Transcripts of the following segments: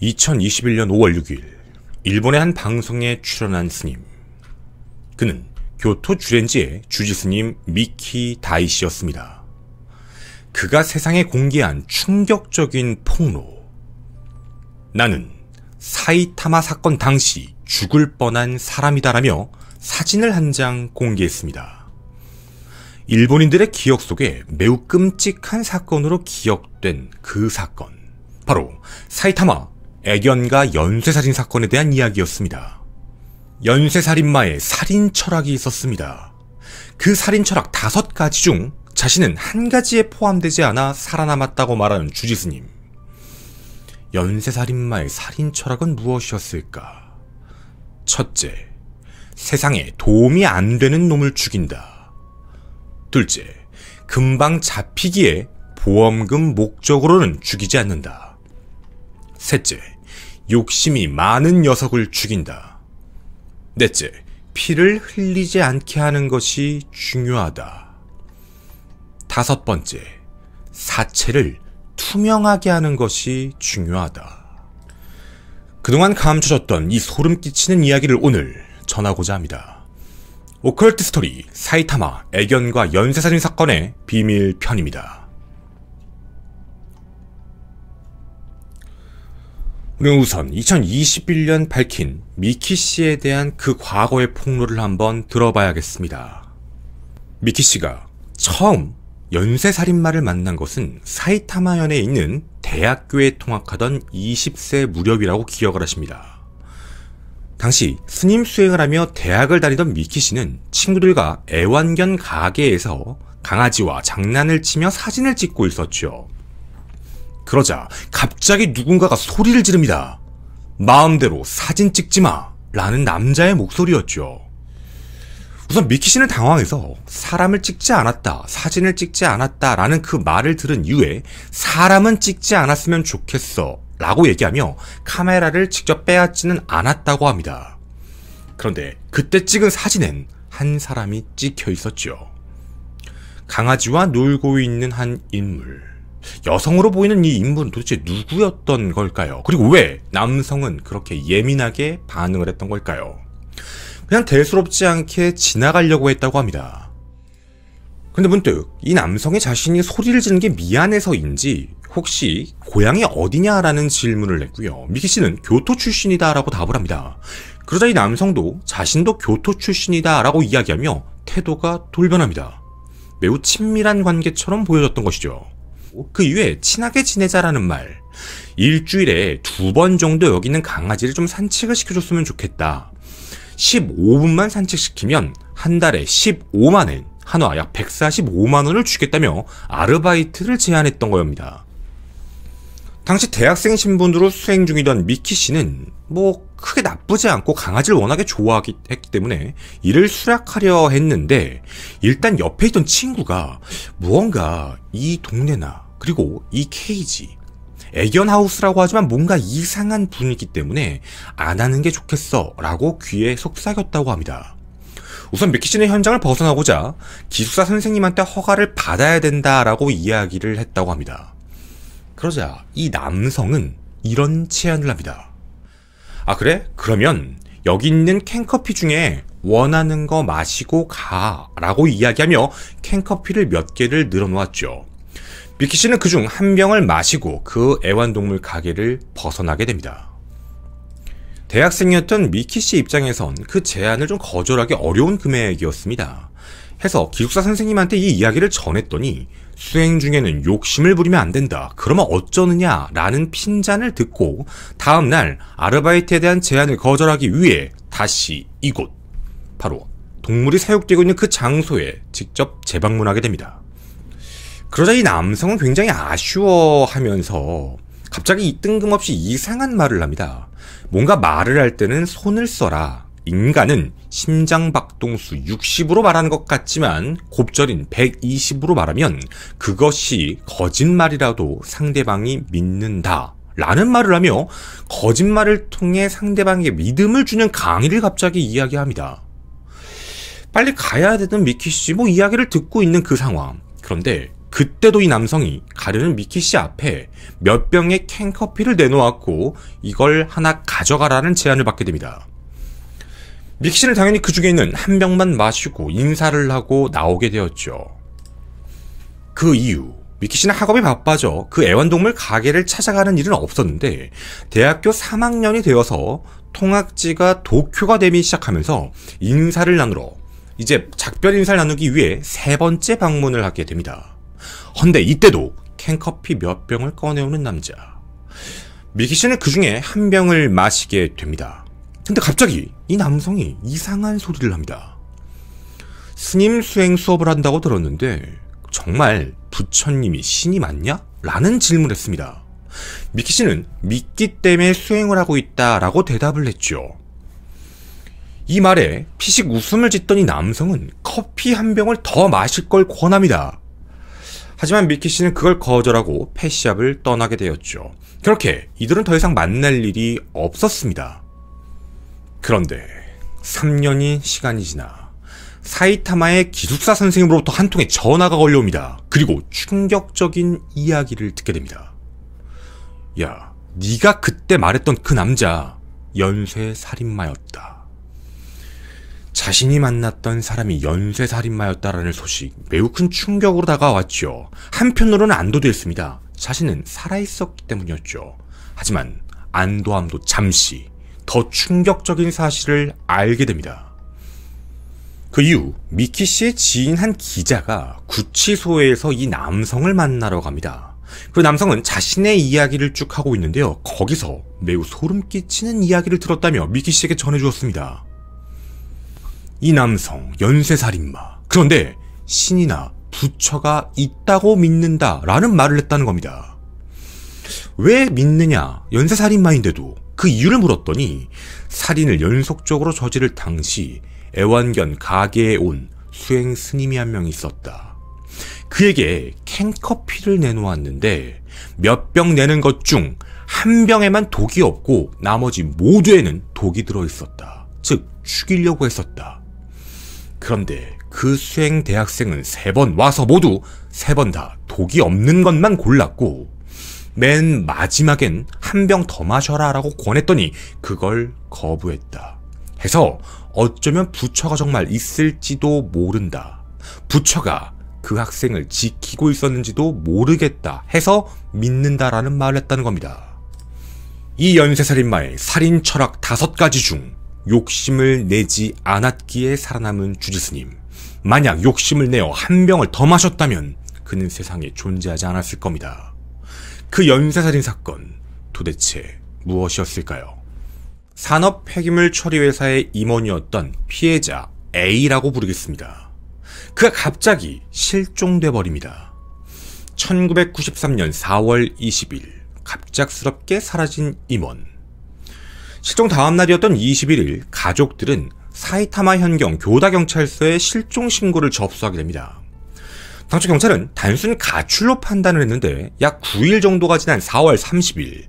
2021년 5월 6일 일본의 한 방송에 출연한 스님. 그는 교토 주렌지의 주지스님 미키 다이씨였습니다. 그가 세상에 공개한 충격적인 폭로. 나는 사이타마 사건 당시 죽을 뻔한 사람이다라며 사진을 한 장 공개했습니다. 일본인들의 기억 속에 매우 끔찍한 사건으로 기억된 그 사건. 바로 사이타마 애견과 연쇄살인 사건에 대한 이야기였습니다. 연쇄살인마의 살인 철학이 있었습니다. 그 살인 철학 다섯 가지 중 자신은 한 가지에 포함되지 않아 살아남았다고 말하는 주지스님. 연쇄살인마의 살인 철학은 무엇이었을까? 첫째, 세상에 도움이 안 되는 놈을 죽인다. 둘째, 금방 잡히기에 보험금 목적으로는 죽이지 않는다. 셋째, 욕심이 많은 녀석을 죽인다. 넷째, 피를 흘리지 않게 하는 것이 중요하다. 다섯 번째, 사체를 투명하게 하는 것이 중요하다. 그동안 감춰졌던 이 소름 끼치는 이야기를 오늘 전하고자 합니다. 오컬트 스토리 사이타마 애견과 연쇄살인 사건의 비밀 편입니다. 우리 우선 2021년 밝힌 미키 씨에 대한 그 과거의 폭로를 한번 들어봐야겠습니다. 미키 씨가 처음 연쇄살인마를 만난 것은 사이타마현에 있는 대학교에 통학하던 20세 무렵이라고 기억을 하십니다. 당시 스님 수행을 하며 대학을 다니던 미키 씨는 친구들과 애완견 가게에서 강아지와 장난을 치며 사진을 찍고 있었죠. 그러자 갑자기 누군가가 소리를 지릅니다. 마음대로 사진 찍지 마. 라는 남자의 목소리였죠. 우선 미키 씨는 당황해서 사람을 찍지 않았다, 사진을 찍지 않았다 라는 그 말을 들은 이후에 사람은 찍지 않았으면 좋겠어 라고 얘기하며 카메라를 직접 빼앗지는 않았다고 합니다. 그런데 그때 찍은 사진엔 한 사람이 찍혀 있었죠. 강아지와 놀고 있는 한 인물. 여성으로 보이는 이 인물은 도대체 누구였던 걸까요? 그리고 왜 남성은 그렇게 예민하게 반응을 했던 걸까요? 그냥 대수롭지 않게 지나가려고 했다고 합니다. 근데 문득 이 남성의 자신이 소리를 지는 게 미안해서인지 혹시 고향이 어디냐라는 질문을 냈고요. 미키 씨는 교토 출신이다라고 답을 합니다. 그러자 이 남성도 자신도 교토 출신이다라고 이야기하며 태도가 돌변합니다. 매우 친밀한 관계처럼 보여졌던 것이죠. 그 이외에 친하게 지내자라는 말. 일주일에 두 번 정도 여기는 강아지를 좀 산책을 시켜줬으면 좋겠다. 15분만 산책시키면 한 달에 15만엔, 한화 약 145만원을 주겠다며 아르바이트를 제안했던 거입니다. 당시 대학생 신분으로 수행 중이던 미키 씨는 뭐 크게 나쁘지 않고 강아지를 워낙에 좋아하기 했기 때문에 이를 수락하려 했는데 일단 옆에 있던 친구가 무언가 이 동네나 그리고 이 케이지 애견하우스라고 하지만 뭔가 이상한 분위기 때문에 안 하는 게 좋겠어 라고 귀에 속삭였다고 합니다. 우선 미키 씨는 현장을 벗어나고자 기숙사 선생님한테 허가를 받아야 된다라고 이야기를 했다고 합니다. 그러자 이 남성은 이런 제안을 합니다. 아, 그래? 그러면 여기 있는 캔커피 중에 원하는 거 마시고 가. 라고 이야기하며 캔커피를 몇 개를 늘어놓았죠. 미키 씨는 그 중 한 병을 마시고 그 애완동물 가게를 벗어나게 됩니다. 대학생이었던 미키 씨 입장에선 그 제안을 좀 거절하기 어려운 금액이었습니다. 해서 기숙사 선생님한테 이 이야기를 전했더니 수행 중에는 욕심을 부리면 안 된다. 그러면 어쩌느냐? 라는 핀잔을 듣고 다음날 아르바이트에 대한 제안을 거절하기 위해 다시 이곳, 바로 동물이 사육되고 있는 그 장소에 직접 재방문하게 됩니다. 그러자 이 남성은 굉장히 아쉬워하면서 갑자기 이 뜬금없이 이상한 말을 합니다. 뭔가 말을 할 때는 손을 써라. 인간은 심장박동수 60으로 말하는 것 같지만 곱절인 120으로 말하면 그것이 거짓말이라도 상대방이 믿는다. 라는 말을 하며 거짓말을 통해 상대방에게 믿음을 주는 강의를 갑자기 이야기합니다. 빨리 가야 되는 미키 씨뭐 이야기를 듣고 있는 그 상황. 그런데 그때도 이 남성이 가르는 미키 씨 앞에 몇 병의 캔커피를 내놓았고 이걸 하나 가져가라는 제안을 받게 됩니다. 믹시는 당연히 그 중에는 있한 병만 마시고 인사를 하고 나오게 되었죠. 그 이후 미키 씨는 학업이 바빠져 그 애완동물 가게를 찾아가는 일은 없었는데 대학교 3학년이 되어서 통학지가 도쿄가 되기 시작하면서 인사를 나누러 이제 작별 인사를 나누기 위해 세 번째 방문을 하게 됩니다. 헌데 이때도 캔커피 몇 병을 꺼내오는 남자. 미키 씨는 그 중에 한 병을 마시게 됩니다. 근데 갑자기 이 남성이 이상한 소리를 합니다. 스님 수행 수업을 한다고 들었는데 정말 부처님이 신이 맞냐? 라는 질문을 했습니다. 미키 씨는 믿기 때문에 수행을 하고 있다라고 대답을 했죠. 이 말에 피식 웃음을 짓더니 남성은 커피 한 병을 더 마실 걸 권합니다. 하지만 미키 씨는 그걸 거절하고 패시샵을 떠나게 되었죠. 그렇게 이들은 더 이상 만날 일이 없었습니다. 그런데 3년이 시간이 지나 사이타마의 기숙사 선생님으로부터 한 통의 전화가 걸려옵니다. 그리고 충격적인 이야기를 듣게 됩니다. 야, 네가 그때 말했던 그 남자 연쇄 살인마였다. 자신이 만났던 사람이 연쇄 살인마였다라는 소식 매우 큰 충격으로 다가왔죠. 한편으로는 안도되었습니다 자신은 살아있었기 때문이었죠. 하지만 안도함도 잠시 더 충격적인 사실을 알게 됩니다. 그 이후 미키 씨의 지인 한 기자가 구치소에서 이 남성을 만나러 갑니다. 그 남성은 자신의 이야기를 쭉 하고 있는데요. 거기서 매우 소름 끼치는 이야기를 들었다며 미키 씨에게 전해주었습니다. 이 남성 연쇄살인마. 그런데 신이나 부처가 있다고 믿는다라는 말을 했다는 겁니다. 왜 믿느냐? 연쇄살인마인데도 그 이유를 물었더니 살인을 연속적으로 저지를 당시 애완견 가게에 온 수행 스님이 한 명 있었다. 그에게 캔커피를 내놓았는데 몇 병 내는 것 중 한 병에만 독이 없고 나머지 모두에는 독이 들어있었다. 즉 죽이려고 했었다. 그런데 그 수행 대학생은 세 번 와서 모두 세 번 다 독이 없는 것만 골랐고 맨 마지막엔 한 병 더 마셔라 라고 권했더니 그걸 거부했다. 해서 어쩌면 부처가 정말 있을지도 모른다. 부처가 그 학생을 지키고 있었는지도 모르겠다 해서 믿는다라는 말을 했다는 겁니다. 이 연쇄살인마의 살인 철학 다섯 가지 중 욕심을 내지 않았기에 살아남은 주지스님. 만약 욕심을 내어 한 병을 더 마셨다면 그는 세상에 존재하지 않았을 겁니다. 그 연쇄살인 사건 도대체 무엇이었을까요? 산업 폐기물 처리 회사의 임원이었던 피해자 A라고 부르겠습니다. 그가 갑자기 실종돼 버립니다. 1993년 4월 20일 갑작스럽게 사라진 임원. 실종 다음 날이었던 21일 가족들은 사이타마 현경 교다경찰서에 실종 신고를 접수하게 됩니다. 당초 경찰은 단순 가출로 판단을 했는데 약 9일 정도가 지난 4월 30일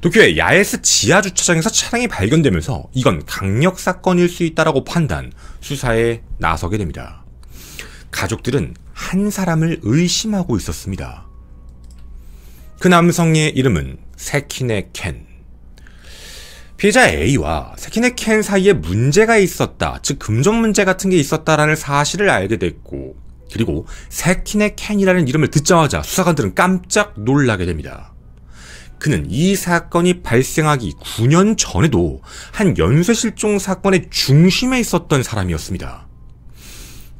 도쿄의 야에스 지하 주차장에서 차량이 발견되면서 이건 강력 사건일 수 있다라고 판단 수사에 나서게 됩니다. 가족들은 한 사람을 의심하고 있었습니다. 그 남성의 이름은 세키네 켄. 피해자 A와 세키네 켄 사이에 문제가 있었다, 즉 금전 문제 같은 게 있었다라는 사실을 알게 됐고 그리고 세킨의 캔이라는 이름을 듣자마자 수사관들은 깜짝 놀라게 됩니다. 그는 이 사건이 발생하기 9년 전에도 한 연쇄 실종 사건의 중심에 있었던 사람이었습니다.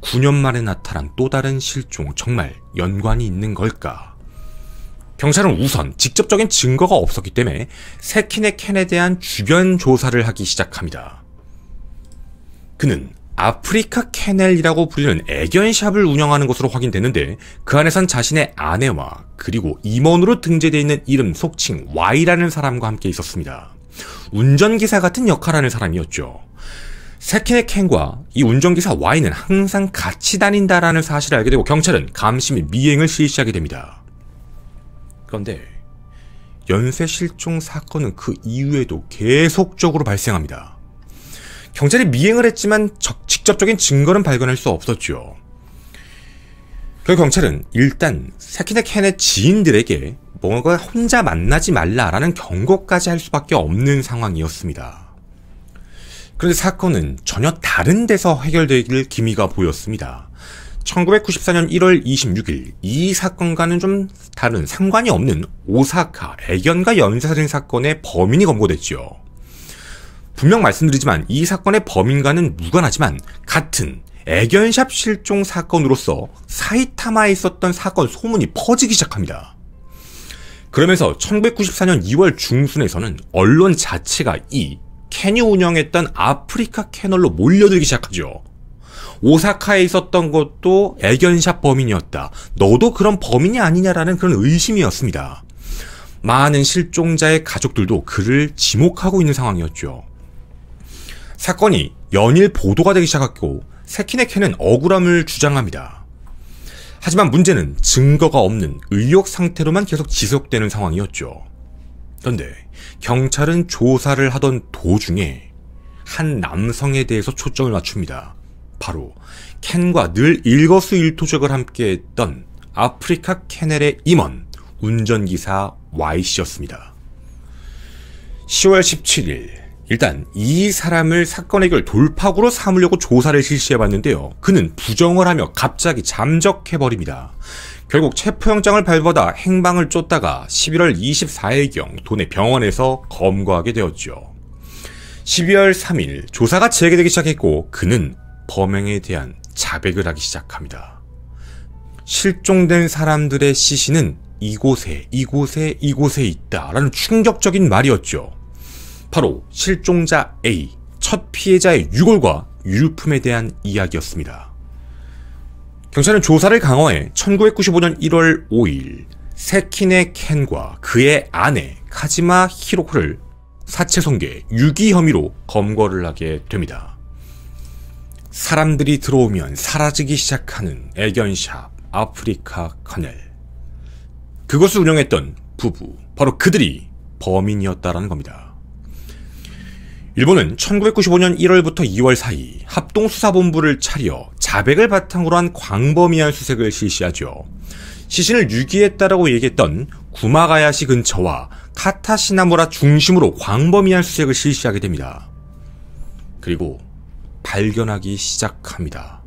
9년 만에 나타난 또 다른 실종, 정말 연관이 있는 걸까? 경찰은 우선 직접적인 증거가 없었기 때문에 세킨의 캔에 대한 주변 조사를 하기 시작합니다. 그는 아프리카 캐넬이라고 불리는 애견샵을 운영하는 것으로 확인됐는데 그 안에선 자신의 아내와 그리고 임원으로 등재되어 있는 이름 속칭 Y라는 사람과 함께 있었습니다. 운전기사 같은 역할하는 사람이었죠. 세케의 캔과 이 운전기사 Y는 항상 같이 다닌다라는 사실을 알게 되고 경찰은 감시 및 미행을 실시하게 됩니다. 그런데 연쇄 실종 사건은 그 이후에도 계속적으로 발생합니다. 경찰이 미행을 했지만 적 직접적인 증거는 발견할 수 없었죠. 결국 그 경찰은 일단 세키네 켄의 지인들에게 뭔가 혼자 만나지 말라라는 경고까지 할 수밖에 없는 상황이었습니다. 그런데 사건은 전혀 다른 데서 해결될 기미가 보였습니다. 1994년 1월 26일 이 사건과는 좀 다른 상관이 없는 오사카 애견과 연쇄살인 사건의 범인이 검거됐죠. 분명 말씀드리지만 이 사건의 범인과는 무관하지만 같은 애견샵 실종 사건으로서 사이타마에 있었던 사건 소문이 퍼지기 시작합니다. 그러면서 1994년 2월 중순에서는 언론 자체가 이캐이 운영했던 아프리카 캐널로 몰려들기 시작하죠. 오사카에 있었던 것도 애견샵 범인이었다. 너도 그런 범인이 아니냐라는 그런 의심이었습니다. 많은 실종자의 가족들도 그를 지목하고 있는 상황이었죠. 사건이 연일 보도가 되기 시작했고 세키네케는 억울함을 주장합니다. 하지만 문제는 증거가 없는 의혹 상태로만 계속 지속되는 상황이었죠. 그런데 경찰은 조사를 하던 도중에 한 남성에 대해서 초점을 맞춥니다. 바로 켄과 늘 일거수일투족을 함께했던 아프리카 캐넬의 임원 운전기사 Y씨였습니다. 10월 17일 일단 이 사람을 사건 해결 돌파구로 삼으려고 조사를 실시해봤는데요. 그는 부정을 하며 갑자기 잠적해버립니다. 결국 체포영장을 발부하다 행방을 쫓다가 11월 24일경 도내 병원에서 검거하게 되었죠. 12월 3일 조사가 재개되기 시작했고 그는 범행에 대한 자백을 하기 시작합니다. 실종된 사람들의 시신은 이곳에 이곳에 이곳에 있다라는 충격적인 말이었죠. 바로 실종자 A, 첫 피해자의 유골과 유류품에 대한 이야기였습니다. 경찰은 조사를 강화해 1995년 1월 5일 세킨의 켄과 그의 아내 카지마 히로코를 사체손괴 유기 혐의로 검거를 하게 됩니다. 사람들이 들어오면 사라지기 시작하는 애견샵 아프리카 커넬 그것을 운영했던 부부 바로 그들이 범인이었다라는 겁니다. 일본은 1995년 1월부터 2월 사이 합동수사본부를 차려 자백을 바탕으로 한 광범위한 수색을 실시하죠. 시신을 유기했다라고 얘기했던 구마가야시 근처와 카타시나무라 중심으로 광범위한 수색을 실시하게 됩니다. 그리고 발견하기 시작합니다.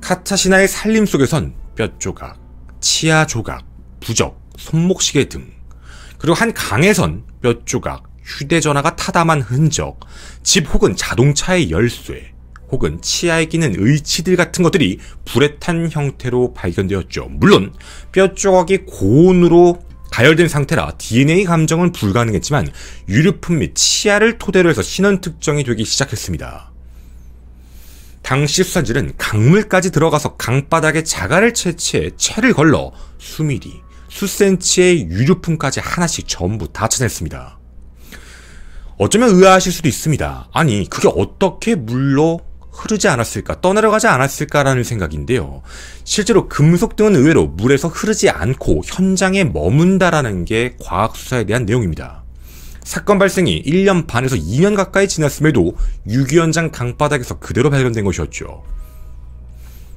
카타시나의 살림 속에선 뼛조각 치아 조각, 부적, 손목시계 등 그리고 한 강에선 뼛조각 휴대전화가 타담한 흔적, 집 혹은 자동차의 열쇠, 혹은 치아에 끼는 의치들 같은 것들이 불에 탄 형태로 발견되었죠. 물론 뼈 조각이 고온으로 가열된 상태라 DNA 감정은 불가능했지만 유류품 및 치아를 토대로 해서 신원 특정이 되기 시작했습니다. 당시 수사진은 강물까지 들어가서 강바닥에 자갈을 채취해 채를 걸러 수미리, 수센치의 유류품까지 하나씩 전부 다 찾아냈습니다. 어쩌면 의아하실 수도 있습니다. 아니, 그게 어떻게 물로 흐르지 않았을까, 떠내려가지 않았을까라는 생각인데요. 실제로 금속 등은 의외로 물에서 흐르지 않고 현장에 머문다라는 게 과학수사에 대한 내용입니다. 사건 발생이 1년 반에서 2년 가까이 지났음에도 유기 현장 강바닥에서 그대로 발견된 것이었죠.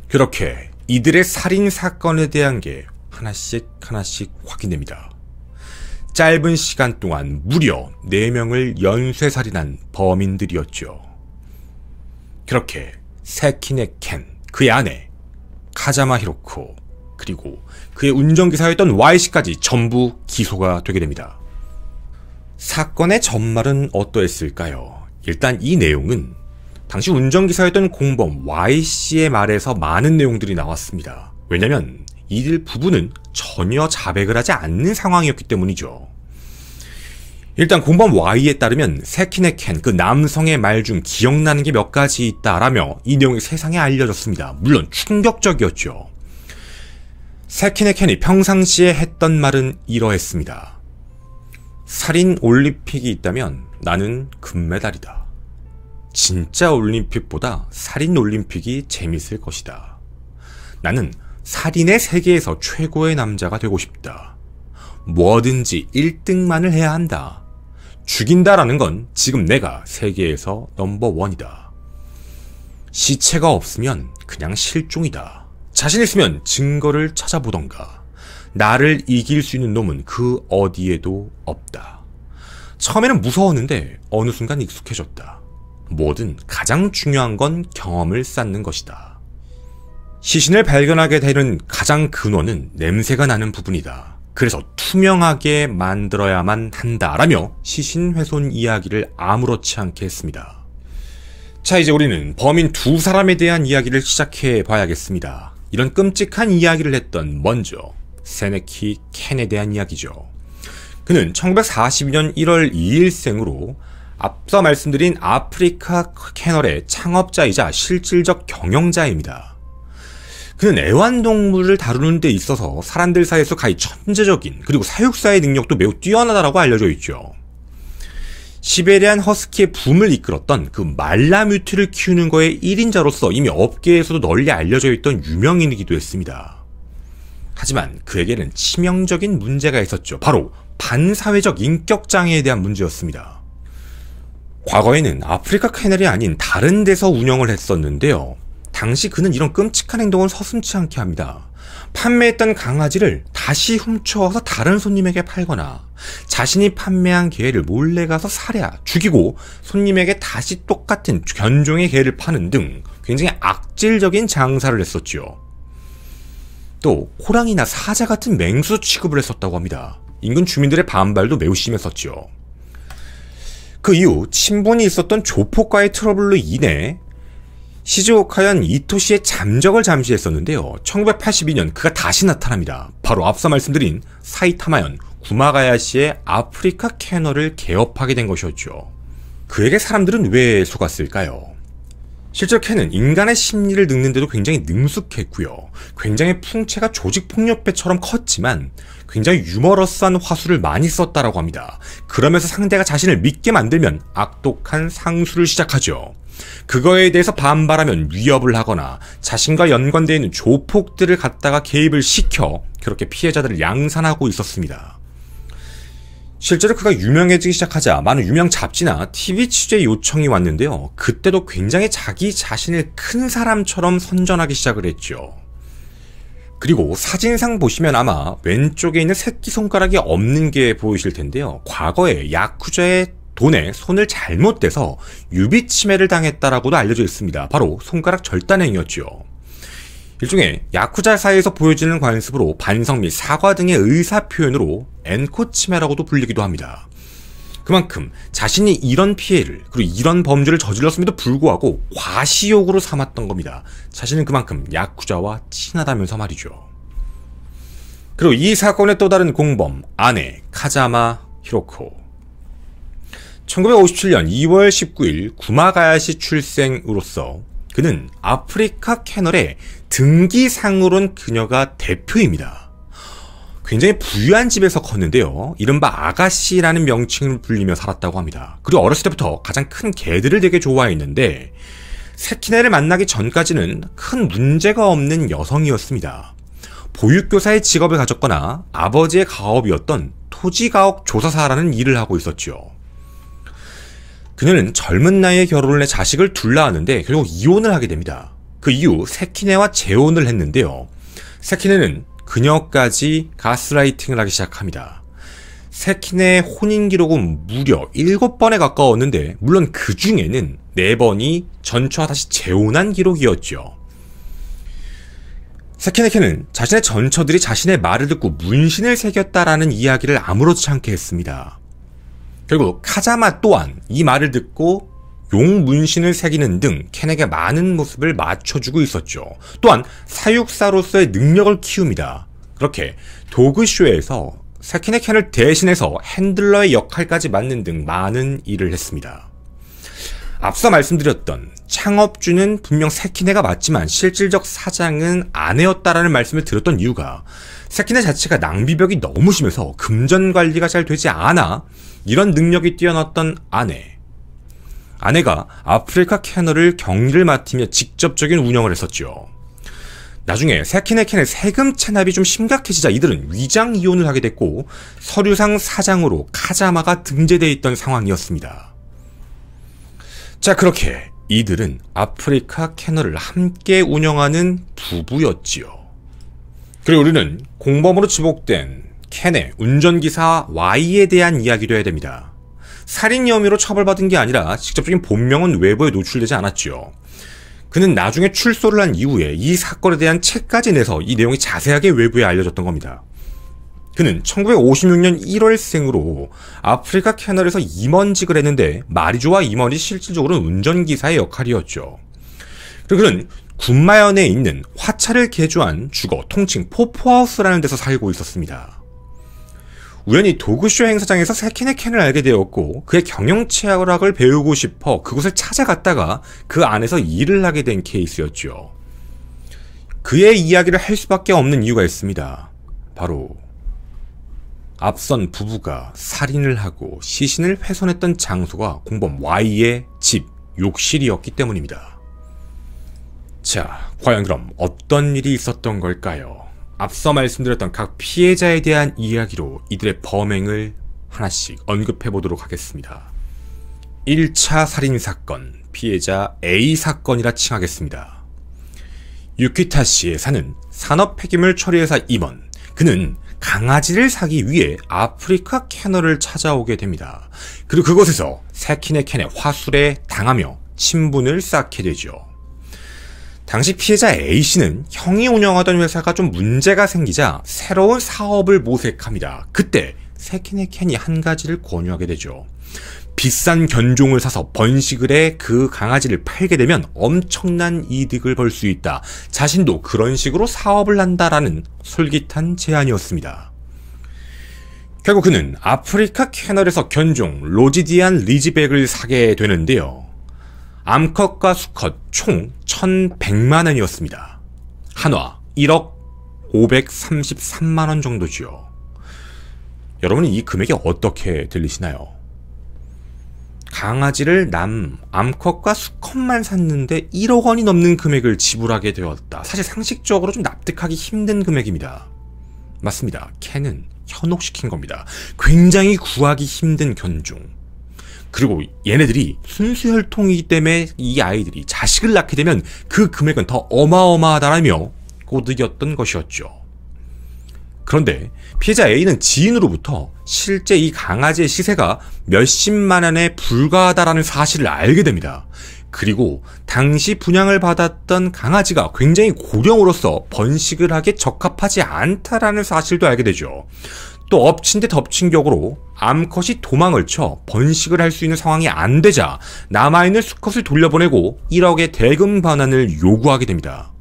그렇게 이들의 살인 사건에 대한 게 하나씩 하나씩 확인됩니다. 짧은 시간 동안 무려 4명을 연쇄살인한 범인들이었죠. 그렇게 세키네 켄, 그의 아내, 카자마 히로코, 그리고 그의 운전기사였던 Y씨까지 전부 기소가 되게 됩니다. 사건의 전말은 어떠했을까요? 일단 이 내용은 당시 운전기사였던 공범 Y씨의 말에서 많은 내용들이 나왔습니다. 왜냐면 이들 부부는 전혀 자백을 하지 않는 상황이었기 때문이죠. 일단 공범 Y에 따르면 세키네켄 그 남성의 말 중 기억나는 게 몇 가지 있다라며 이 내용이 세상에 알려졌습니다. 물론 충격적이었죠. 세키네켄이 평상시에 했던 말은 이러했습니다. 살인 올림픽이 있다면 나는 금메달이다. 진짜 올림픽보다 살인 올림픽이 재밌을 것이다. 나는 살인의 세계에서 최고의 남자가 되고 싶다. 뭐든지 1등만을 해야 한다. 죽인다라는 건 지금 내가 세계에서 넘버원이다. 시체가 없으면 그냥 실종이다. 자신 있으면 증거를 찾아보던가. 나를 이길 수 있는 놈은 그 어디에도 없다. 처음에는 무서웠는데 어느 순간 익숙해졌다. 뭐든 가장 중요한 건 경험을 쌓는 것이다. 시신을 발견하게 되는 가장 근원은 냄새가 나는 부분이다. 그래서 투명하게 만들어야만 한다라며 시신 훼손 이야기를 아무렇지 않게 했습니다. 자, 이제 우리는 범인 두 사람에 대한 이야기를 시작해 봐야겠습니다. 이런 끔찍한 이야기를 했던 먼저 세네키 켄에 대한 이야기죠. 그는 1942년 1월 2일생으로 앞서 말씀드린 아프리카 캐널의 창업자이자 실질적 경영자입니다. 그는 애완동물을 다루는 데 있어서 사람들 사이에서 가히 천재적인 그리고 사육사의 능력도 매우 뛰어나다라고 알려져 있죠. 시베리안 허스키의 붐을 이끌었던 그 말라뮤트를 키우는 거의 1인자로서 이미 업계에서도 널리 알려져 있던 유명인이기도 했습니다. 하지만 그에게는 치명적인 문제가 있었죠. 바로 반사회적 인격장애에 대한 문제였습니다. 과거에는 아프리카 캐널이 아닌 다른 데서 운영을 했었는데요. 당시 그는 이런 끔찍한 행동을 서슴치 않게 합니다. 판매했던 강아지를 다시 훔쳐와서 다른 손님에게 팔거나 자신이 판매한 개를 몰래 가서 살해, 죽이고 손님에게 다시 똑같은 견종의 개를 파는 등 굉장히 악질적인 장사를 했었지요. 또 호랑이나 사자 같은 맹수 취급을 했었다고 합니다. 인근 주민들의 반발도 매우 심했었지요. 그 이후 친분이 있었던 조폭과의 트러블로 인해 시즈오카현 이토시의 잠적을 잠시 했었는데요. 1982년 그가 다시 나타납니다. 바로 앞서 말씀드린 사이타마현 구마가야시의 아프리카 캐너를 개업하게 된 것이었죠. 그에게 사람들은 왜 속았을까요? 실제로 캔은 인간의 심리를 읽는데도 굉장히 능숙했고요. 굉장히 풍채가 조직폭력배처럼 컸지만 굉장히 유머러스한 화술을 많이 썼다라고 합니다. 그러면서 상대가 자신을 믿게 만들면 악독한 상수를 시작하죠. 그거에 대해서 반발하면 위협을 하거나 자신과 연관되어 있는 조폭들을 갖다가 개입을 시켜 그렇게 피해자들을 양산하고 있었습니다. 실제로 그가 유명해지기 시작하자 많은 유명 잡지나 TV 취재 요청이 왔는데요. 그때도 굉장히 자기 자신을 큰 사람처럼 선전하기 시작을 했죠. 그리고 사진상 보시면 아마 왼쪽에 있는 새끼손가락이 없는 게 보이실 텐데요. 과거에 야쿠자의 돈에 손을 잘못 대서 유비 침해를 당했다라고도 알려져 있습니다. 바로 손가락 절단행위였지요. 일종의 야쿠자 사이에서 보여지는 관습으로 반성 및 사과 등의 의사 표현으로 엔코 침해라고도 불리기도 합니다. 그만큼 자신이 이런 피해를 그리고 이런 범죄를 저질렀음에도 불구하고 과시욕으로 삼았던 겁니다. 자신은 그만큼 야쿠자와 친하다면서 말이죠. 그리고 이 사건의 또 다른 공범 아내 카자마 히로코 1957년 2월 19일 구마가야시 출생으로서 그는 아프리카 캐널의 등기상으론 그녀가 대표입니다. 굉장히 부유한 집에서 컸는데요. 이른바 아가씨라는 명칭을 불리며 살았다고 합니다. 그리고 어렸을 때부터 가장 큰 개들을 되게 좋아했는데 새키네를 만나기 전까지는 큰 문제가 없는 여성이었습니다. 보육교사의 직업을 가졌거나 아버지의 가업이었던 토지가옥 조사사라는 일을 하고 있었죠. 그녀는 젊은 나이에 결혼을 해 자식을 둘라하는데 결국 이혼을 하게 됩니다. 그 이후 세키네와 재혼을 했는데요. 세키네는 그녀까지 가스라이팅을 하기 시작합니다. 세키네의 혼인 기록은 무려 7번에 가까웠는데 물론 그 중에는 4번이 전처와 다시 재혼한 기록이었죠. 세키네케는 자신의 전처들이 자신의 말을 듣고 문신을 새겼다라는 이야기를 아무렇지 않게 했습니다. 결국 카자마 또한 이 말을 듣고 용 문신을 새기는 등 켄에게 많은 모습을 맞춰주고 있었죠. 또한 사육사로서의 능력을 키웁니다. 그렇게 도그쇼에서 새키네 캔을 대신해서 핸들러의 역할까지 맡는 등 많은 일을 했습니다. 앞서 말씀드렸던 창업주는 분명 새키네가 맞지만 실질적 사장은 아내였다라는 말씀을 드렸던 이유가 스타키네 자체가 낭비벽이 너무 심해서 금전 관리가 잘 되지 않아 이런 능력이 뛰어났던 아내. 아내가 아프리카 캐너를 경리를 맡으며 직접적인 운영을 했었죠. 나중에 세킨의 캔의 세금 체납이 좀 심각해지자 이들은 위장 이혼을 하게 됐고 서류상 사장으로 카자마가 등재돼 있던 상황이었습니다. 자 그렇게 이들은 아프리카 캐너를 함께 운영하는 부부였지요. 그리고 우리는 공범으로 지목된 켄의 운전기사 Y에 대한 이야기도 해야 됩니다. 살인 혐의로 처벌받은 게 아니라 직접적인 본명은 외부에 노출되지 않았지요. 그는 나중에 출소를 한 이후에 이 사건에 대한 책까지 내서 이 내용이 자세하게 외부에 알려졌던 겁니다. 그는 1956년 1월생으로 아프리카 캐널에서 임원직을 했는데 마리조와 임원이 실질적으로는 운전기사의 역할이었죠. 그리고 그는 군마현에 있는 화차를 개조한 주거 통칭 포포하우스라는 데서 살고 있었습니다. 우연히 도그쇼 행사장에서 세킨의 캔을 알게 되었고 그의 경영체학을 배우고 싶어 그곳을 찾아갔다가 그 안에서 일을 하게 된 케이스였죠. 그의 이야기를 할 수밖에 없는 이유가 있습니다. 바로 앞선 부부가 살인을 하고 시신을 훼손했던 장소가 공범 Y의 집, 욕실이었기 때문입니다. 자, 과연 그럼 어떤 일이 있었던 걸까요? 앞서 말씀드렸던 각 피해자에 대한 이야기로 이들의 범행을 하나씩 언급해 보도록 하겠습니다. 1차 살인사건, 피해자 A 사건이라 칭하겠습니다. 유키타 씨의 사는 산업 폐기물 처리회사 임원. 그는 강아지를 사기 위해 아프리카 캐널을 찾아오게 됩니다. 그리고 그곳에서 새키네캔의 화술에 당하며 친분을 쌓게 되죠. 당시 피해자 A씨는 형이 운영하던 회사가 좀 문제가 생기자 새로운 사업을 모색합니다. 그때 세키네캔이한 가지를 권유하게 되죠. 비싼 견종을 사서 번식을 해 그 강아지를 팔게 되면 엄청난 이득을 벌 수 있다. 자신도 그런 식으로 사업을 한다라는 솔깃한 제안이었습니다. 결국 그는 아프리카 캐널에서 견종 로지디안 리지백을 사게 되는데요. 암컷과 수컷 총 1,100만 원이었습니다. 한화 1억 533만 원 정도지요. 여러분은 이 금액이 어떻게 들리시나요? 강아지를 남, 암컷과 수컷만 샀는데 1억 원이 넘는 금액을 지불하게 되었다. 사실 상식적으로 좀 납득하기 힘든 금액입니다. 맞습니다. 캔은 현혹시킨 겁니다. 굉장히 구하기 힘든 견종. 그리고 얘네들이 순수혈통이기 때문에 이 아이들이 자식을 낳게 되면 그 금액은 더 어마어마하다라며 꼬드겼던 것이었죠. 그런데 피해자 A는 지인으로부터 실제 이 강아지의 시세가 몇십만 원에 불과하다라는 사실을 알게 됩니다. 그리고 당시 분양을 받았던 강아지가 굉장히 고령으로서 번식을 하기에 적합하지 않다라는 사실도 알게 되죠. 또 엎친 데 덮친 격으로 암컷이 도망을 쳐 번식을 할 수 있는 상황이 안 되자 남아있는 수컷을 돌려보내고 1억의 대금 반환을 요구하게 됩니다.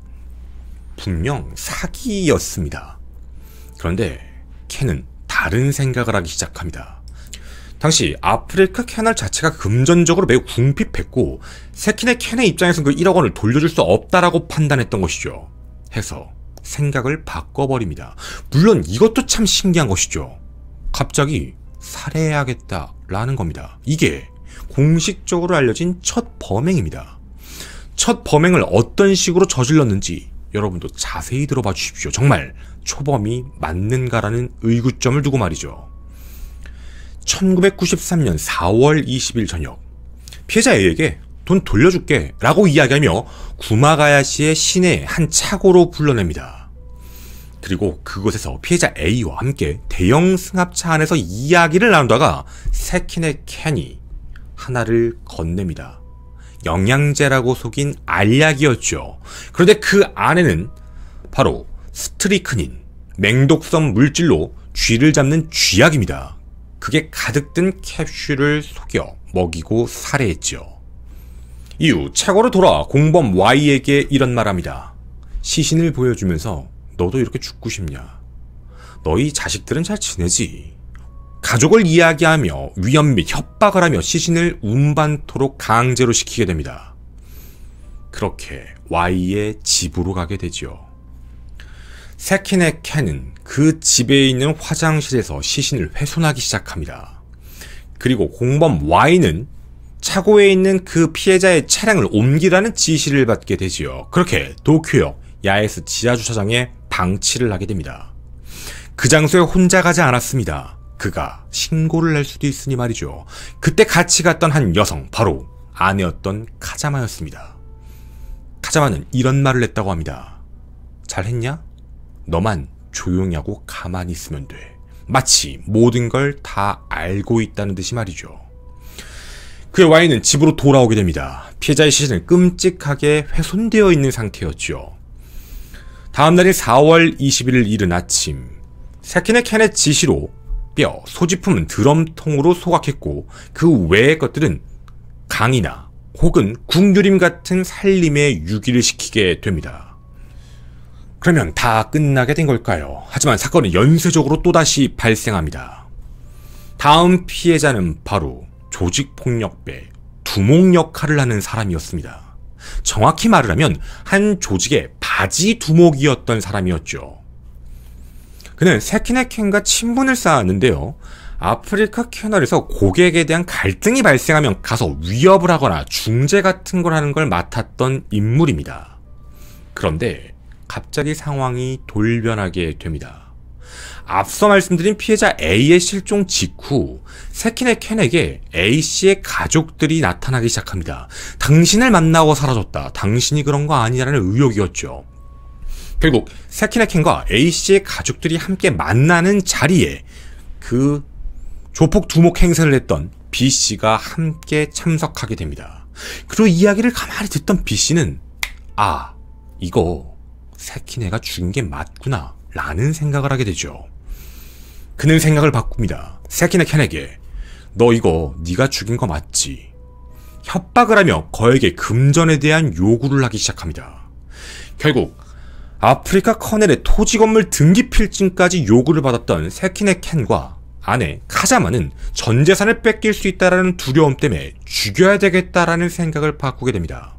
분명 사기였습니다. 그런데 캔은 다른 생각을 하기 시작합니다. 당시 아프리카 캐널 자체가 금전적으로 매우 궁핍했고 새킨의 캔의 입장에선 그 1억 원을 돌려줄 수 없다라고 판단했던 것이죠. 해서 생각을 바꿔버립니다. 물론 이것도 참 신기한 것이죠. 갑자기 살해해야겠다라는 겁니다. 이게 공식적으로 알려진 첫 범행입니다. 첫 범행을 어떤 식으로 저질렀는지 여러분도 자세히 들어봐 주십시오. 정말 초범이 맞는가라는 의구점을 두고 말이죠. 1993년 4월 20일 저녁, 피해자 A에게 돈 돌려줄게 라고 이야기하며 구마가야시의 시내 한 차고로 불러냅니다. 그리고 그곳에서 피해자 A와 함께 대형 승합차 안에서 이야기를 나누다가 새 캔의 캔이 하나를 건넵니다. 영양제라고 속인 알약이었죠. 그런데 그 안에는 바로 스트리크닌, 맹독성 물질로 쥐를 잡는 쥐약입니다. 그게 가득 든 캡슐을 속여 먹이고 살해했죠. 이후 최고로 돌아 공범 Y에게 이런 말합니다. 시신을 보여주면서 너도 이렇게 죽고 싶냐? 너희 자식들은 잘 지내지? 가족을 이야기하며 위험 및 협박을 하며 시신을 운반토록 강제로 시키게 됩니다. 그렇게 Y의 집으로 가게 되지요. 세킨의 캔은 그 집에 있는 화장실에서 시신을 훼손하기 시작합니다. 그리고 공범 Y는 차고에 있는 그 피해자의 차량을 옮기라는 지시를 받게 되지요. 그렇게 도쿄역 야에스 지하주차장에 방치를 하게 됩니다. 그 장소에 혼자 가지 않았습니다. 그가 신고를 할 수도 있으니 말이죠. 그때 같이 갔던 한 여성, 바로 아내였던 카자마였습니다. 카자마는 이런 말을 했다고 합니다. 잘했냐? 너만 조용히 하고 가만히 있으면 돼. 마치 모든 걸 다 알고 있다는 듯이 말이죠. 그의 와인은 집으로 돌아오게 됩니다. 피해자의 시신은 끔찍하게 훼손되어 있는 상태였죠. 다음 날인 4월 21일 이른 아침 새킨네 캔의 지시로 뼈, 소지품은 드럼통으로 소각했고 그 외의 것들은 강이나 혹은 궁유림 같은 살림에 유기를 시키게 됩니다. 그러면 다 끝나게 된 걸까요? 하지만 사건은 연쇄적으로 또다시 발생합니다. 다음 피해자는 바로 조직폭력배 두목 역할을 하는 사람이었습니다. 정확히 말을 하면 한 조직의 바지 두목이었던 사람이었죠. 그는 세키네켄과 친분을 쌓았는데요. 아프리카 캐널에서 고객에 대한 갈등이 발생하면 가서 위협을 하거나 중재 같은 걸 하는 걸 맡았던 인물입니다. 그런데 갑자기 상황이 돌변하게 됩니다. 앞서 말씀드린 피해자 A의 실종 직후 세키네 켄에게 A씨의 가족들이 나타나기 시작합니다. 당신을 만나고 사라졌다. 당신이 그런 거아니냐는 의혹이었죠. 결국 세키네 켄과 A씨의 가족들이 함께 만나는 자리에 그 조폭 두목 행세를 했던 B씨가 함께 참석하게 됩니다. 그리고 이야기를 가만히 듣던 B씨는 아 이거 세키네가 죽인 게 맞구나 라는 생각을 하게 되죠. 그는 생각을 바꿉니다. 세키네 켄에게 너 이거 네가 죽인 거 맞지? 협박을 하며 거에게 금전에 대한 요구를 하기 시작합니다. 결국 아프리카 커넬의 토지 건물 등기 필증까지 요구를 받았던 세키네 켄과 아내 카자마는 전 재산을 뺏길 수 있다라는 두려움 때문에 죽여야 되겠다라는 생각을 바꾸게 됩니다.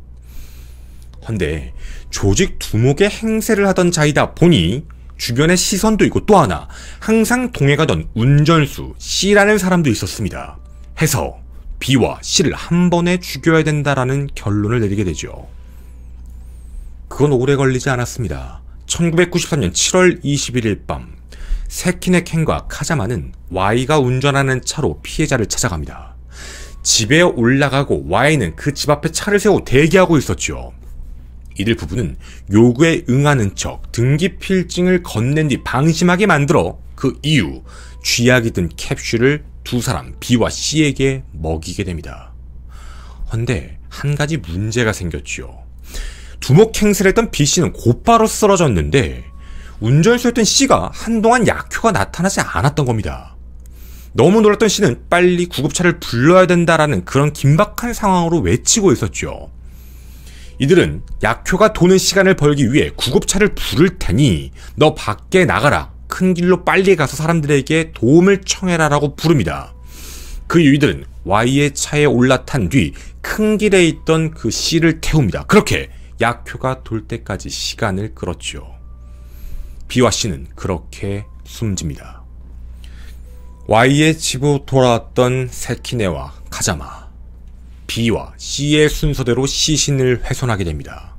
헌데 조직 두목의 행세를 하던 자이다 보니 주변의 시선도 있고 또 하나 항상 동행하던 운전수 C라는 사람도 있었습니다. 해서 B와 C를 한 번에 죽여야 된다라는 결론을 내리게 되죠. 그건 오래 걸리지 않았습니다. 1993년 7월 21일 밤 세키네 켄과 카자마는 Y가 운전하는 차로 피해자를 찾아갑니다. 집에 올라가고 Y는 그 집 앞에 차를 세워 대기하고 있었죠. 이들 부부는 요구에 응하는 척 등기필증을 건넨 뒤 방심하게 만들어 그 이후 쥐약이 든 캡슐을 두 사람 B와 C에게 먹이게 됩니다. 헌데 한 가지 문제가 생겼지요. 두목 행세를 했던 B씨는 곧바로 쓰러졌는데 운전수였던 C가 한동안 약효가 나타나지 않았던 겁니다. 너무 놀랐던 C는 빨리 구급차를 불러야 된다라는 그런 긴박한 상황으로 외치고 있었죠. 이들은 약효가 도는 시간을 벌기 위해 구급차를 부를 테니 너 밖에 나가라. 큰 길로 빨리 가서 사람들에게 도움을 청해라라고 부릅니다. 그 유이들은 Y의 차에 올라탄 뒤 큰 길에 있던 그 C를 태웁니다. 그렇게 약효가 돌 때까지 시간을 끌었지요. B와 C는 그렇게 숨집니다. Y의 집으로 돌아왔던 세키네와 가자마 B와 C의 순서대로 시신을 훼손하게 됩니다.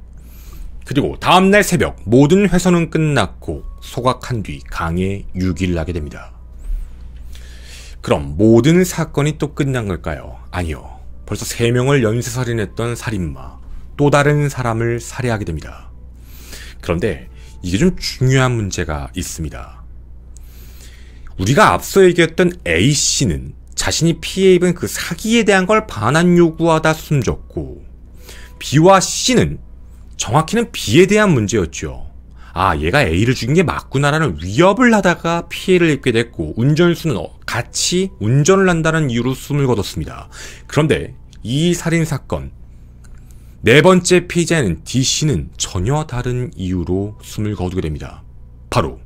그리고 다음날 새벽 모든 훼손은 끝났고 소각한 뒤 강에 유기를 하게 됩니다. 그럼 모든 사건이 또 끝난 걸까요? 아니요. 벌써 3명을 연쇄살인했던 살인마, 또 다른 사람을 살해하게 됩니다. 그런데 이게 좀 중요한 문제가 있습니다. 우리가 앞서 얘기했던 A씨는 자신이 피해 입은 그 사기에 대한 걸 반환 요구하다 숨졌고 B와 C는 정확히는 B에 대한 문제였죠. 아 얘가 A를 죽인 게 맞구나라는 위협을 하다가 피해를 입게 됐고 운전수는 어, 같이 운전을 한다는 이유로 숨을 거뒀습니다. 그런데 이 살인사건 네 번째 피해자인 D씨는 전혀 다른 이유로 숨을 거두게 됩니다. 바로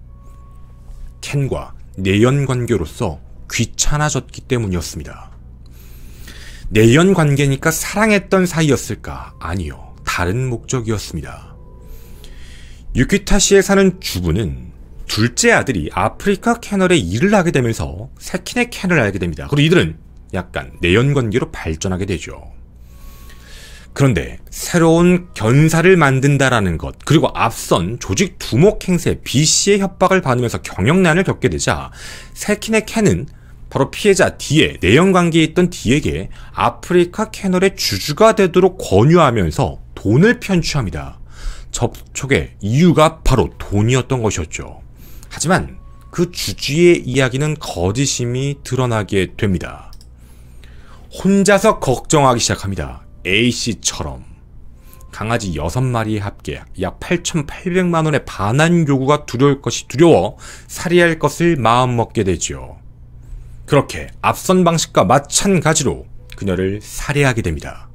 켄과 내연관계로서 귀찮아졌기 때문이었습니다. 내연 관계니까 사랑했던 사이였을까? 아니요. 다른 목적이었습니다. 유키타시에 사는 주부는 둘째 아들이 아프리카 캐널에 일을 하게 되면서 새킨의 캔을 알게 됩니다. 그리고 이들은 약간 내연 관계로 발전하게 되죠. 그런데 새로운 견사를 만든다라는 것 그리고 앞선 조직 두목 행세 B 씨의 협박을 받으면서 경영난을 겪게 되자 세킨의 캔은 바로 피해자 D의 내연 관계에 있던 D에게 아프리카 캐널의 주주가 되도록 권유하면서 돈을 편취합니다. 접촉의 이유가 바로 돈이었던 것이었죠. 하지만 그 주주의 이야기는 거짓임이 드러나게 됩니다. 혼자서 걱정하기 시작합니다. A씨처럼. 강아지 6마리 합계 약 8,800만원의 반환 요구가 두려울 것이 두려워 살해할 것을 마음먹게 되지요 그렇게 앞선 방식과 마찬가지로 그녀를 살해하게 됩니다.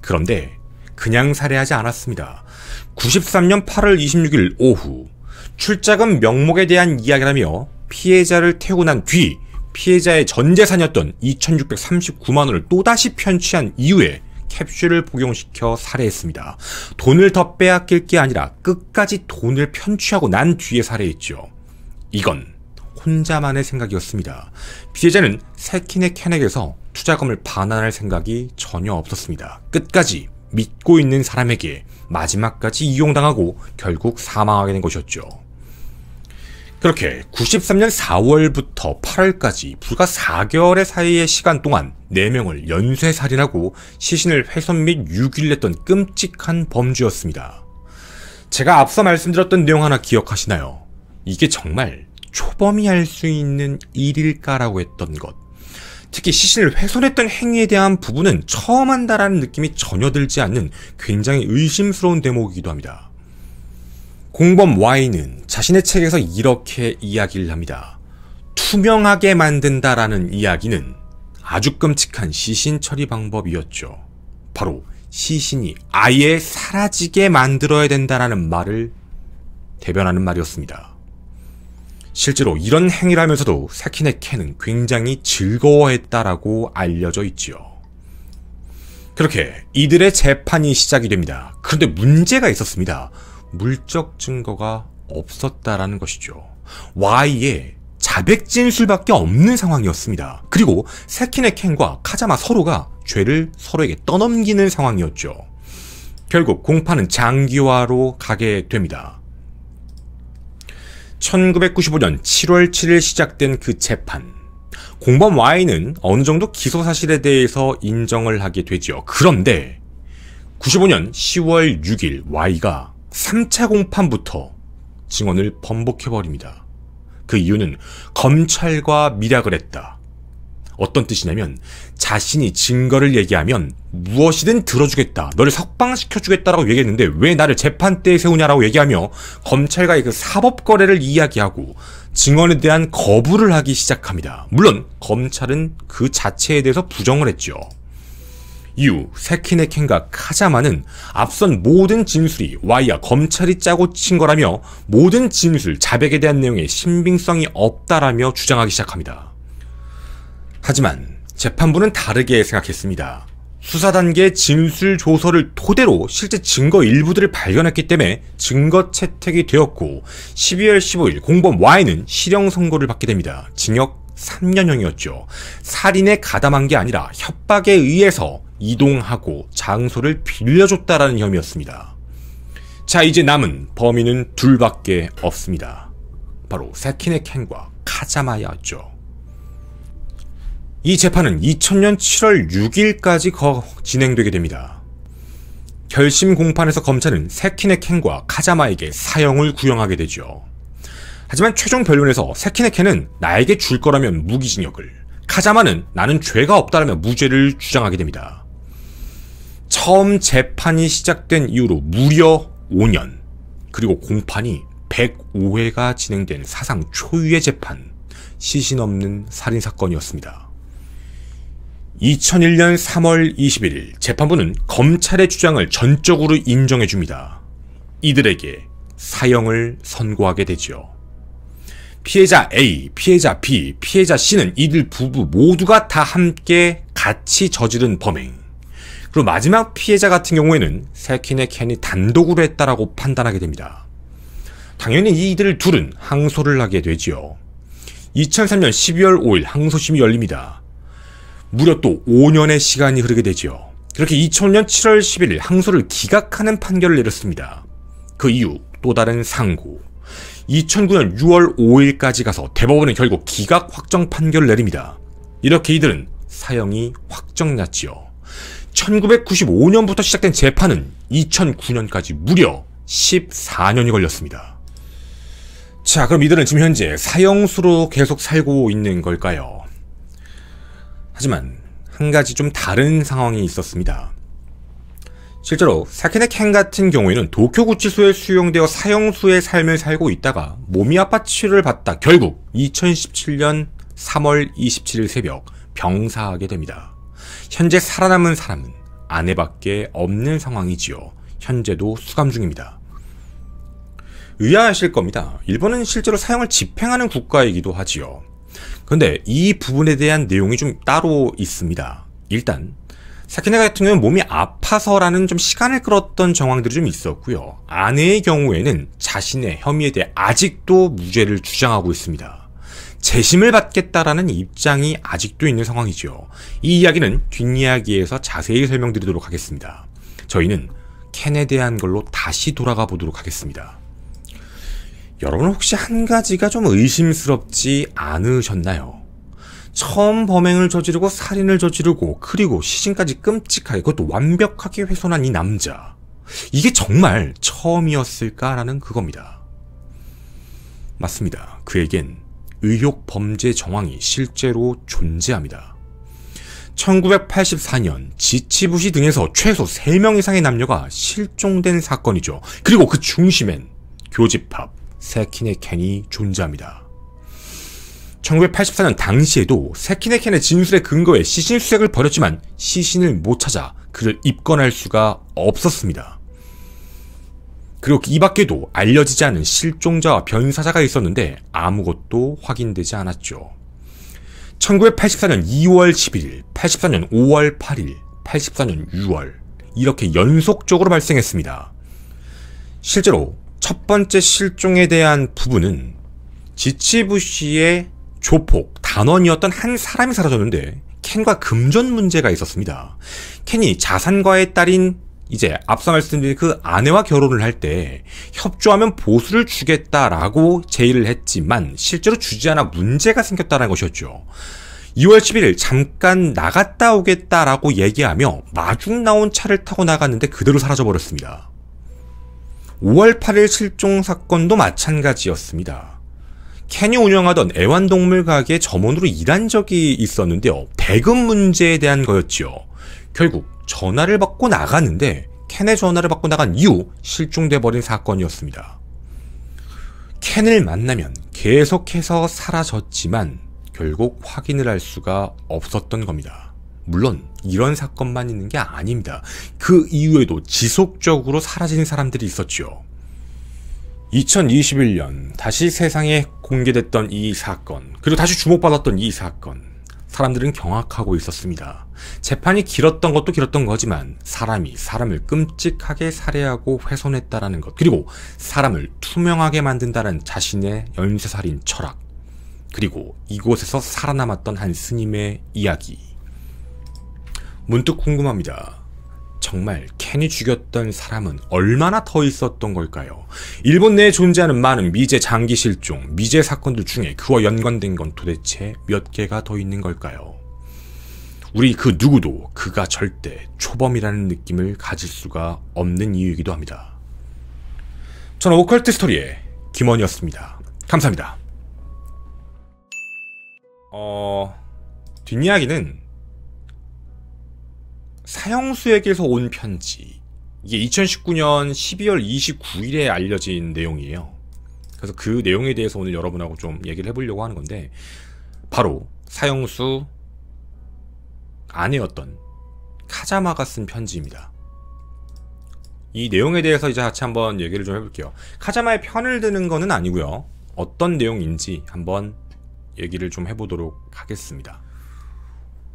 그런데 그냥 살해하지 않았습니다. 93년 8월 26일 오후 출자금 명목에 대한 이야기라며 피해자를 태우고 난 뒤 피해자의 전재산이었던 2639만원을 또다시 편취한 이후에 캡슐을 복용시켜 살해했습니다. 돈을 더 빼앗길 게 아니라 끝까지 돈을 편취하고 난 뒤에 살해했죠. 이건 혼자만의 생각이었습니다. 피해자는 세킨의 캔에게서 투자금을 반환할 생각이 전혀 없었습니다. 끝까지 믿고 있는 사람에게 마지막까지 이용당하고 결국 사망하게 된 것이었죠. 그렇게 93년 4월부터 8월까지 불과 4개월의 사이의 시간 동안 4명을 연쇄살인하고 시신을 훼손 및 유기를 했던 끔찍한 범죄였습니다. 제가 앞서 말씀드렸던 내용 하나 기억하시나요? 이게 정말 초범이 할 수 있는 일일까라고 했던 것. 특히 시신을 훼손했던 행위에 대한 부분은 처음 한다라는 느낌이 전혀 들지 않는 굉장히 의심스러운 대목이기도 합니다. 공범 Y는 자신의 책에서 이렇게 이야기를 합니다. 투명하게 만든다라는 이야기는 아주 끔찍한 시신 처리 방법이었죠. 바로 시신이 아예 사라지게 만들어야 된다라는 말을 대변하는 말이었습니다. 실제로 이런 행위를 하면서도 사키네 캔은 굉장히 즐거워했다라고 알려져 있지요. 그렇게 이들의 재판이 시작이 됩니다. 그런데 문제가 있었습니다. 물적 증거가 없었다라는 것이죠. Y의 자백 진술밖에 없는 상황이었습니다. 그리고 세키네캔과 카자마 서로가 죄를 서로에게 떠넘기는 상황이었죠. 결국 공판은 장기화로 가게 됩니다. 1995년 7월 7일 시작된 그 재판. 공범 Y는 어느 정도 기소 사실에 대해서 인정을 하게 되지요. 그런데 95년 10월 6일 Y가 3차 공판부터 증언을 번복해버립니다. 그 이유는 검찰과 미락을 했다. 어떤 뜻이냐면 자신이 증거를 얘기하면 무엇이든 들어주겠다. 너를 석방시켜주겠다라고 얘기했는데 왜 나를 재판대에 세우냐라고 얘기하며 검찰과의 그 사법거래를 이야기하고 증언에 대한 거부를 하기 시작합니다. 물론 검찰은 그 자체에 대해서 부정을 했죠. 이후 세키네켄과 카자마는 앞선 모든 진술이 와이와 검찰이 짜고 친 거라며 모든 진술 자백에 대한 내용에 신빙성이 없다라며 주장하기 시작합니다. 하지만 재판부는 다르게 생각했습니다. 수사 단계 진술 조서를 토대로 실제 증거 일부들을 발견했기 때문에 증거 채택이 되었고 12월 15일 공범 Y는 실형 선고를 받게 됩니다. 징역 3년형이었죠. 살인에 가담한 게 아니라 협박에 의해서 이동하고 장소를 빌려줬다라는 혐의였습니다. 자 이제 남은 범인은 둘밖에 없습니다. 바로 세키네 켄과 카자마였죠 이 재판은 2000년 7월 6일까지 거 진행되게 됩니다. 결심 공판에서 검찰은 세키의 캔과 카자마에게 사형을 구형하게 되죠. 하지만 최종 변론에서 세키의 캔은 나에게 줄 거라면 무기징역을, 카자마는 나는 죄가 없다라며 무죄를 주장하게 됩니다. 처음 재판이 시작된 이후로 무려 5년, 그리고 공판이 105회가 진행된 사상 초유의 재판, 시신 없는 살인사건이었습니다. 2001년 3월 21일 재판부는 검찰의 주장을 전적으로 인정해 줍니다. 이들에게 사형을 선고하게 되죠. 피해자 A, 피해자 B, 피해자 C는 이들 부부 모두가 다 함께 같이 저지른 범행. 그리고 마지막 피해자 같은 경우에는 세킨의 캔이 단독으로 했다라고 판단하게 됩니다. 당연히 이들 둘은 항소를 하게 되지요. 2003년 12월 5일 항소심이 열립니다. 무려 또 5년의 시간이 흐르게 되지요. 그렇게 2000년 7월 11일 항소를 기각하는 판결을 내렸습니다. 그 이후 또 다른 상고. 2009년 6월 5일까지 가서 대법원은 결국 기각 확정 판결을 내립니다. 이렇게 이들은 사형이 확정났지요. 1995년부터 시작된 재판은 2009년까지 무려 14년이 걸렸습니다. 자, 그럼 이들은 지금 현재 사형수로 계속 살고 있는 걸까요? 하지만 한 가지 좀 다른 상황이 있었습니다. 실제로 사케네켄 같은 경우에는 도쿄구치소에 수용되어 사형수의 삶을 살고 있다가 몸이 아파 치료를 받다 결국 2017년 3월 27일 새벽 병사하게 됩니다. 현재 살아남은 사람은 아내밖에 없는 상황이지요. 현재도 수감 중입니다. 의아하실 겁니다. 일본은 실제로 사형을 집행하는 국가이기도 하지요. 그런데 이 부분에 대한 내용이 좀 따로 있습니다. 일단 사키네 같은 경우는 몸이 아파서라는 좀 시간을 끌었던 정황들이 좀 있었고요. 아내의 경우에는 자신의 혐의에 대해 아직도 무죄를 주장하고 있습니다. 재심을 받겠다라는 입장이 아직도 있는 상황이죠. 이 이야기는 뒷이야기에서 자세히 설명드리도록 하겠습니다. 저희는 캔에 대한 걸로 다시 돌아가 보도록 하겠습니다. 여러분 혹시 한 가지가 좀 의심스럽지 않으셨나요? 처음 범행을 저지르고 살인을 저지르고 그리고 시신까지 끔찍하게 그것도 완벽하게 훼손한 이 남자. 이게 정말 처음이었을까라는 그겁니다. 맞습니다. 그에겐 의혹 범죄 정황이 실제로 존재합니다. 1984년 지치부시 등에서 최소 3명 이상의 남녀가 실종된 사건이죠. 그리고 그 중심엔 교집합, 세키네켄이 존재합니다. 1984년 당시에도 세키네켄의 진술에근거해 시신 수색을 벌였지만 시신을 못 찾아 그를 입건할 수가 없었습니다. 그리고 이 밖에도 알려지지 않은 실종자와 변사자가 있었는데 아무것도 확인되지 않았죠. 1984년 2월 11일, 84년 5월 8일, 84년 6월 이렇게 연속적으로 발생했습니다. 실제로 첫 번째 실종에 대한 부분은 지치부 씨의 조폭, 단원이었던 한 사람이 사라졌는데 켄과 금전 문제가 있었습니다. 켄이 자산과의 딸인 이제 앞서 말씀드린 그 아내와 결혼을 할 때 협조하면 보수를 주겠다라고 제의를 했지만 실제로 주지 않아 문제가 생겼다는 것이었죠. 2월 11일 잠깐 나갔다 오겠다라고 얘기하며 마중 나온 차를 타고 나갔는데 그대로 사라져 버렸습니다. 5월 8일 실종 사건도 마찬가지였습니다. 캔이 운영하던 애완동물 가게 점원으로 일한 적이 있었는데요. 대금 문제에 대한 거였지요. 결국 전화를 받고 나갔는데 캔의 전화를 받고 나간 이후 실종돼 버린 사건이었습니다. 캔을 만나면 계속해서 사라졌지만 결국 확인을 할 수가 없었던 겁니다. 물론 이런 사건만 있는 게 아닙니다. 그 이후에도 지속적으로 사라지는 사람들이 있었죠. 2021년 다시 세상에 공개됐던 이 사건 그리고 다시 주목받았던 이 사건 사람들은 경악하고 있었습니다. 재판이 길었던 것도 길었던 거지만 사람이 사람을 끔찍하게 살해하고 훼손했다라는 것 그리고 사람을 투명하게 만든다는 자신의 연쇄살인 철학 그리고 이곳에서 살아남았던 한 스님의 이야기 문득 궁금합니다. 정말 켄이 죽였던 사람은 얼마나 더 있었던 걸까요? 일본 내에 존재하는 많은 미제 장기 실종, 미제 사건들 중에 그와 연관된 건 도대체 몇 개가 더 있는 걸까요? 우리 그 누구도 그가 절대 초범이라는 느낌을 가질 수가 없는 이유이기도 합니다. 저는 오컬트 스토리의 김원이었습니다. 감사합니다. 어, 뒷이야기는 사형수에게서 온 편지. 이게 2019년 12월 29일에 알려진 내용이에요. 그래서 그 내용에 대해서 오늘 여러분하고 좀 얘기를 해보려고 하는 건데, 바로 사형수 아내였던 카자마가 쓴 편지입니다. 이 내용에 대해서 이제 같이 한번 얘기를 좀 해볼게요. 카자마의 편을 드는 거는 아니고요. 어떤 내용인지 한번 얘기를 좀 해보도록 하겠습니다.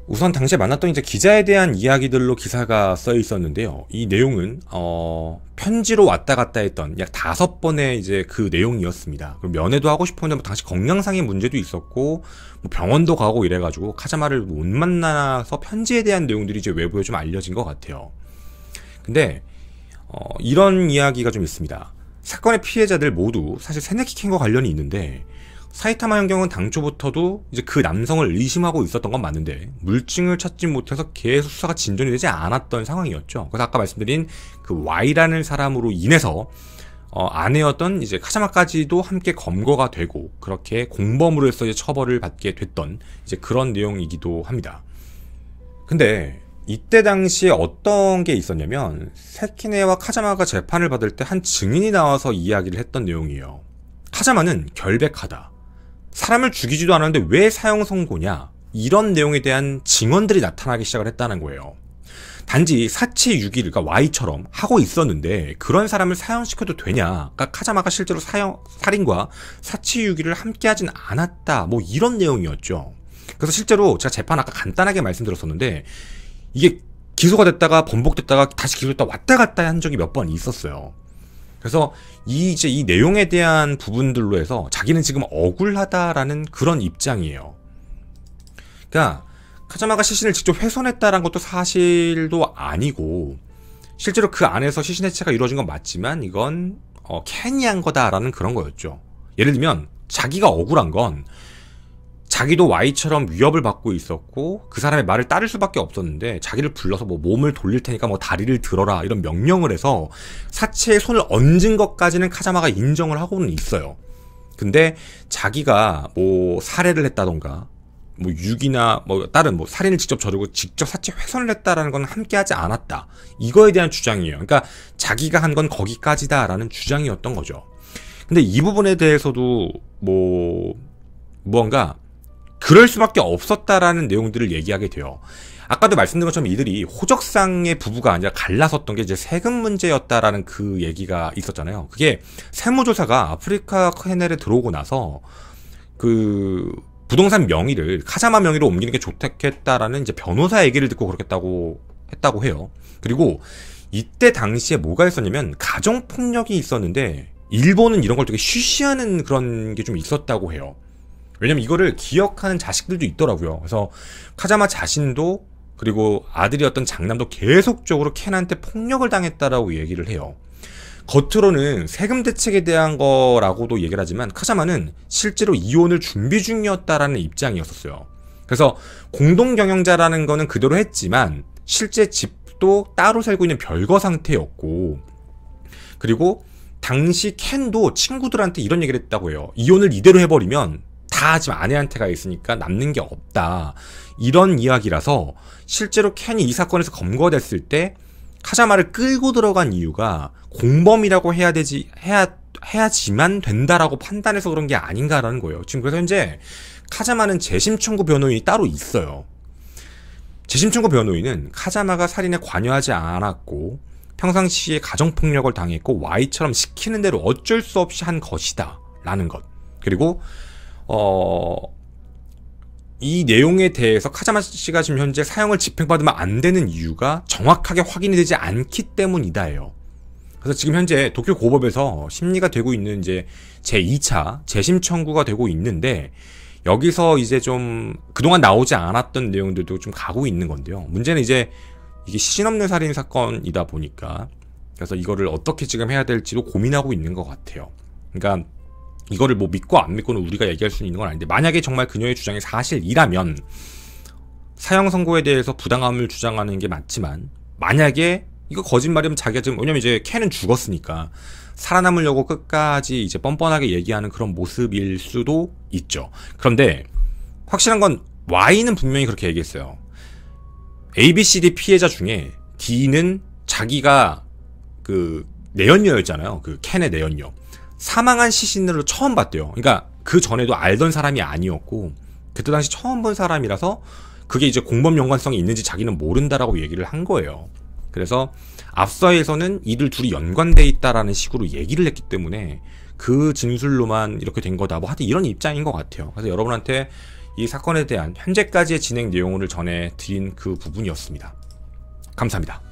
우선 당시에 만났던 이제 기자에 대한 이야기들로 기사가 써 있었는데요. 이 내용은 어, 편지로 왔다 갔다 했던 약 다섯 번의 이제 그 내용이었습니다. 그럼 면회도 하고 싶었는데 뭐 당시 건강상의 문제도 있었고 뭐 병원도 가고 이래가지고 카자마를 못 만나서 편지에 대한 내용들이 이제 외부에 좀 알려진 것 같아요. 근데 어, 이런 이야기가 좀 있습니다. 사건의 피해자들 모두 사실 세네키캔과 관련이 있는데 사이타마 형경은 당초부터도 이제 그 남성을 의심하고 있었던 건 맞는데 물증을 찾지 못해서 계속 수사가 진전이 되지 않았던 상황이었죠. 그래서 아까 말씀드린 그 Y라는 사람으로 인해서 어, 아내였던 이제 카자마까지도 함께 검거가 되고 그렇게 공범으로서 이제 처벌을 받게 됐던 이제 그런 내용이기도 합니다. 근데 이때 당시에 어떤 게 있었냐면 세키네와 카자마가 재판을 받을 때 한 증인이 나와서 이야기를 했던 내용이에요. 카자마는 결백하다. 사람을 죽이지도 않았는데 왜 사형 선고냐 이런 내용에 대한 증언들이 나타나기 시작을 했다는 거예요. 단지 사치 유기를 과러니 Y처럼 하고 있었는데 그런 사람을 사형시켜도 되냐? 그러니까 카자마가 실제로 사형 살인과 사치 유기를 함께하진 않았다. 뭐 이런 내용이었죠. 그래서 실제로 제가 재판 아까 간단하게 말씀드렸었는데 이게 기소가 됐다가 번복됐다가 다시 기소됐다 왔다 갔다 한 적이 몇 번 있었어요. 그래서 이 이제 이 내용에 대한 부분들로 해서 자기는 지금 억울하다라는 그런 입장이에요. 그러니까 카자마가 시신을 직접 훼손했다라는 것도 사실도 아니고 실제로 그 안에서 시신 해체가 이루어진 건 맞지만 이건 어, 캐니한 거다라는 그런 거였죠. 예를 들면 자기가 억울한 건 자기도 Y처럼 위협을 받고 있었고 그 사람의 말을 따를 수밖에 없었는데 자기를 불러서 뭐 몸을 돌릴 테니까 뭐 다리를 들어라 이런 명령을 해서 사체에 손을 얹은 것까지는 카자마가 인정을 하고는 있어요. 근데 자기가 뭐 살해를 했다던가 뭐 유기나 뭐 다른 뭐 살인을 직접 저지르고 직접 사체 훼손을 했다라는 건 함께하지 않았다. 이거에 대한 주장이에요. 그러니까 자기가 한 건 거기까지다라는 주장이었던 거죠. 근데 이 부분에 대해서도 뭐 무언가 그럴 수밖에 없었다라는 내용들을 얘기하게 돼요. 아까도 말씀드린 것처럼 이들이 호적상의 부부가 아니라 갈라섰던 게 이제 세금 문제였다라는 그 얘기가 있었잖아요. 그게 세무조사가 아프리카 헤넬에 들어오고 나서 그 부동산 명의를 카자마 명의로 옮기는 게 좋겠다라는 이제 변호사 얘기를 듣고 그렇겠다고 했다고 해요. 그리고 이때 당시에 뭐가 있었냐면 가정 폭력이 있었는데 일본은 이런 걸 되게 쉬쉬하는 그런 게 좀 있었다고 해요. 왜냐면 이거를 기억하는 자식들도 있더라고요. 그래서 카자마 자신도 그리고 아들이었던 장남도 계속적으로 켄한테 폭력을 당했다라고 얘기를 해요. 겉으로는 세금 대책에 대한 거라고도 얘기를 하지만 카자마는 실제로 이혼을 준비 중이었다라는 입장이었었어요. 그래서 공동 경영자라는 거는 그대로 했지만 실제 집도 따로 살고 있는 별거 상태였고 그리고 당시 켄도 친구들한테 이런 얘기를 했다고 해요. 이혼을 이대로 해버리면 다 지금 아내한테가 있으니까 남는 게 없다. 이런 이야기라서 실제로 켄이 이 사건에서 검거됐을 때 카자마를 끌고 들어간 이유가 공범이라고 해야 되지 해야 해야지만 된다라고 판단해서 그런 게 아닌가라는 거예요. 지금 그래서 현재 카자마는 재심 청구 변호인이 따로 있어요. 재심 청구 변호인은 카자마가 살인에 관여하지 않았고 평상시에 가정폭력을 당했고 Y처럼 시키는 대로 어쩔 수 없이 한 것이다. 라는 것. 그리고 어, 이 내용에 대해서 카자마 씨가 지금 현재 사형을 집행받으면 안 되는 이유가 정확하게 확인이 되지 않기 때문이다예요. 그래서 지금 현재 도쿄 고법에서 심리가 되고 있는 이제 제 2차 재심 청구가 되고 있는데 여기서 이제 좀 그동안 나오지 않았던 내용들도 좀 가고 있는 건데요. 문제는 이제 이게 시신 없는 살인 사건이다 보니까 그래서 이거를 어떻게 지금 해야 될지도 고민하고 있는 것 같아요. 그러니까 이거를 뭐 믿고 안 믿고는 우리가 얘기할 수 있는 건 아닌데 만약에 정말 그녀의 주장이 사실이라면 사형 선고에 대해서 부당함을 주장하는 게 맞지만 만약에 이거 거짓말이면 자기가 지금 왜냐면 이제 캔은 죽었으니까 살아남으려고 끝까지 이제 뻔뻔하게 얘기하는 그런 모습일 수도 있죠. 그런데 확실한 건 Y는 분명히 그렇게 얘기했어요. ABCD 피해자 중에 D는 자기가 그 내연녀였잖아요. 그 캔의 내연녀. 사망한 시신으로 처음 봤대요. 그러니까 그 전에도 알던 사람이 아니었고 그때 당시 처음 본 사람이라서 그게 이제 공범 연관성이 있는지 자기는 모른다라고 얘기를 한 거예요. 그래서 앞서에서는 이들 둘이 연관돼 있다라는 식으로 얘기를 했기 때문에 그 진술로만 이렇게 된 거다. 뭐 하여튼 이런 입장인 것 같아요. 그래서 여러분한테 이 사건에 대한 현재까지의 진행 내용을 전해 드린 그 부분이었습니다. 감사합니다.